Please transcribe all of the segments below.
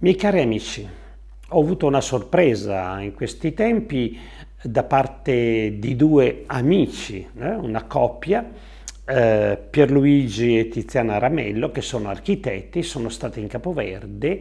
Miei cari amici, ho avuto una sorpresa in questi tempi da parte di due amici, eh, una coppia, eh, Pierluigi e Tiziana Ramello, che sono architetti, sono stati in Capoverde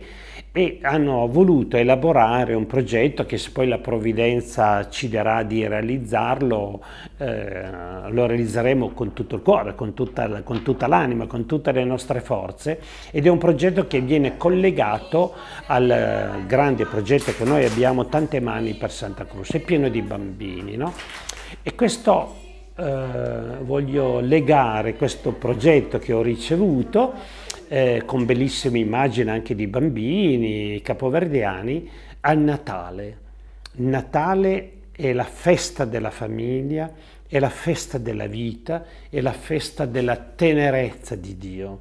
e hanno voluto elaborare un progetto che se poi la provvidenza ci darà di realizzarlo, eh, lo realizzeremo con tutto il cuore, con tutta, con tutta l'anima, con tutte le nostre forze ed è un progetto che viene collegato al eh, grande progetto che noi abbiamo Tante Mani per Santa Cruz, è pieno di bambini. No? E questo eh, voglio legare questo progetto che ho ricevuto eh, con bellissime immagini anche di bambini capoverdiani a Natale. Natale è la festa della famiglia, è la festa della vita, è la festa della tenerezza di Dio.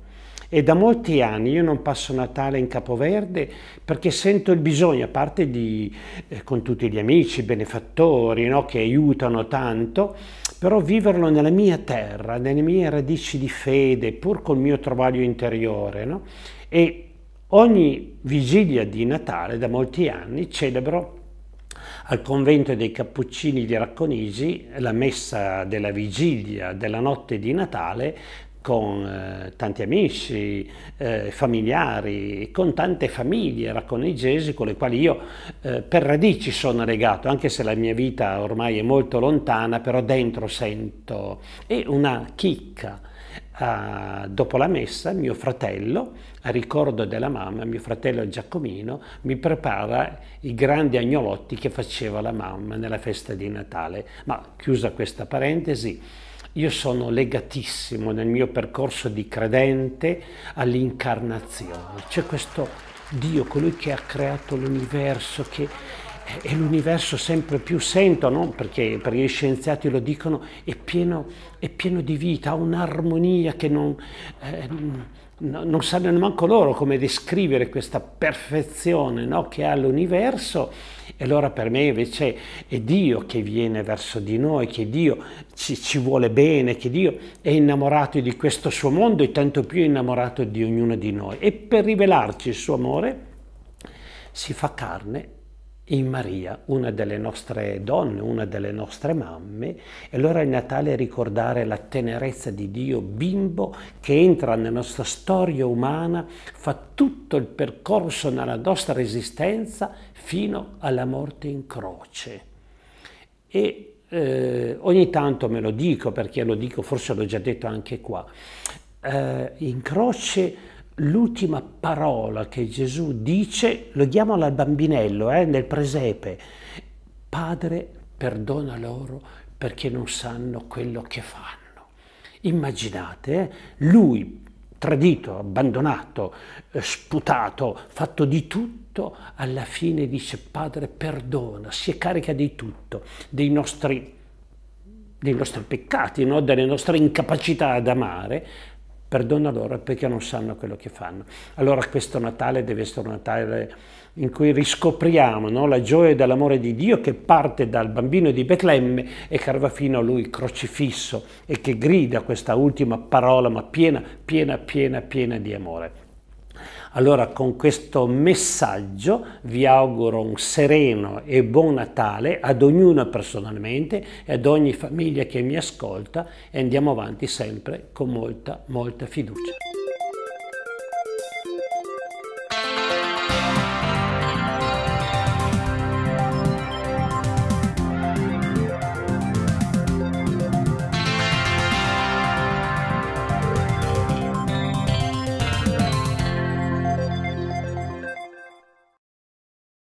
E da molti anni io non passo Natale in Capoverde perché sento il bisogno, a parte di, eh, con tutti gli amici, benefattori no, che aiutano tanto, però viverlo nella mia terra, nelle mie radici di fede, pur col mio travaglio interiore. No? E ogni vigilia di Natale, da molti anni, celebro al convento dei Cappuccini di Racconigi la messa della vigilia della notte di Natale con eh, tanti amici, eh, familiari, con tante famiglie racconegesi con le quali io eh, per radici sono legato, anche se la mia vita ormai è molto lontana, però dentro sento. E una chicca, ah, dopo la messa mio fratello, a ricordo della mamma, mio fratello Giacomino, mi prepara i grandi agnolotti che faceva la mamma nella festa di Natale. Ma chiusa questa parentesi, io sono legatissimo nel mio percorso di credente all'incarnazione. C'è questo Dio, colui che ha creato l'universo, che è l'universo sempre più sento, no? perché, perché gli scienziati lo dicono, è pieno, è pieno di vita, ha un'armonia che non, eh, non sanno nemmeno loro come descrivere questa perfezione no? che ha l'universo e allora per me invece è Dio che viene verso di noi, che Dio ci, ci vuole bene, che Dio è innamorato di questo suo mondo e tanto più è innamorato di ognuno di noi. E per rivelarci il suo amore si fa carne in Maria, una delle nostre donne, una delle nostre mamme, e allora il Natale è ricordare la tenerezza di Dio bimbo che entra nella nostra storia umana, fa tutto il percorso nella nostra esistenza fino alla morte in croce. E eh, ogni tanto me lo dico, perché lo dico, forse l'ho già detto anche qua, eh, in croce l'ultima parola che Gesù dice, lo chiama al bambinello, eh, nel presepe, Padre, perdona loro perché non sanno quello che fanno. Immaginate, eh, lui tradito, abbandonato, eh, sputato, fatto di tutto, alla fine dice Padre perdona, si è carica di tutto, dei nostri, dei nostri peccati, no? delle nostre incapacità ad amare, perdona loro perché non sanno quello che fanno. Allora questo Natale deve essere un Natale in cui riscopriamo no, la gioia dell'amore di Dio che parte dal bambino di Betlemme e che arriva fino a lui crocifisso e che grida questa ultima parola ma piena, piena, piena, piena di amore. Allora con questo messaggio vi auguro un sereno e buon Natale ad ognuno personalmente e ad ogni famiglia che mi ascolta e andiamo avanti sempre con molta, molta fiducia.